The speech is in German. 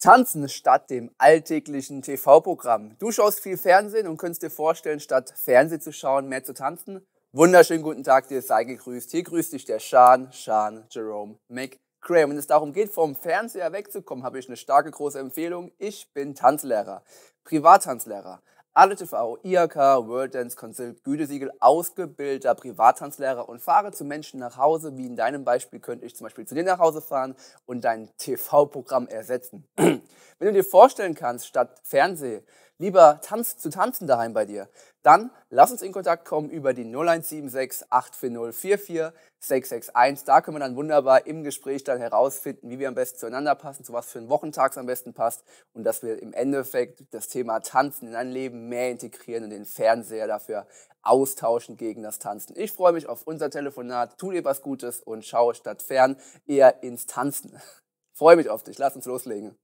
Tanzen statt dem alltäglichen TV-Programm. Du schaust viel Fernsehen und könntest dir vorstellen, statt Fernsehen zu schauen, mehr zu tanzen. Wunderschönen guten Tag, dir sei gegrüßt. Hier grüßt dich der Sean, Sean Jerome McCray. Wenn es darum geht, vom Fernseher wegzukommen, habe ich eine starke, große Empfehlung. Ich bin Tanzlehrer, Privattanzlehrer. Alle TV, IHK, World Dance Consult, Gütesiegel, ausgebildeter Privattanzlehrer und fahre zu Menschen nach Hause, wie in deinem Beispiel könnte ich zum Beispiel zu dir nach Hause fahren und dein TV-Programm ersetzen. Wenn du dir vorstellen kannst, statt Fernseh lieber tanz, zu tanzen daheim bei dir, dann lass uns in Kontakt kommen über die 0176 840 661. Da können wir dann wunderbar im Gespräch dann herausfinden, wie wir am besten zueinander passen, zu was für einen Wochentag am besten passt und dass wir im Endeffekt das Thema Tanzen in dein Leben mehr integrieren und den Fernseher dafür austauschen gegen das Tanzen. Ich freue mich auf unser Telefonat. Tu dir was Gutes und schaue statt fern eher ins Tanzen. Freue mich auf dich. Lass uns loslegen.